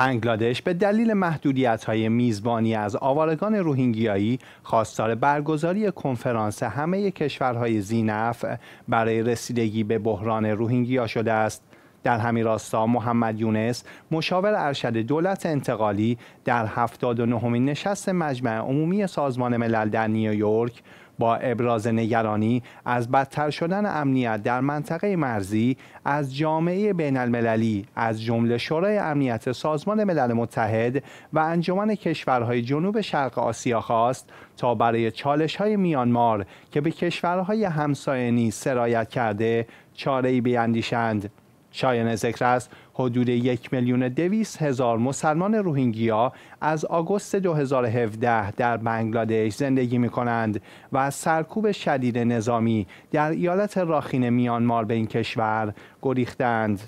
بنگلادش به دلیل محدودیت های میزبانی از آوارگان روهینگیایی خواستار برگزاری کنفرانس همه کشورهای زینف برای رسیدگی به بحران روهینگیا شده است در همین راستا محمد یونس مشاور ارشد دولت انتقالی در 79 نشست مجمع عمومی سازمان ملل در نیویورک با ابراز نگرانی از بدتر شدن امنیت در منطقه مرزی از جامعه بین المللی از جمله شورای امنیت سازمان ملل متحد و انجمن کشورهای جنوب شرق آسیا خواست تا برای چالش های میانمار که به کشورهای همسایه نیز سرایت کرده چاره‌ای بیندیشند، شایان ذکر است حدود یک میلیون دویست هزار مسلمان روهینگیا از آگوست 2017 در بنگلادش زندگی می کنند و از سرکوب شدید نظامی در ایالت راخین میانمار به این کشور گریختند.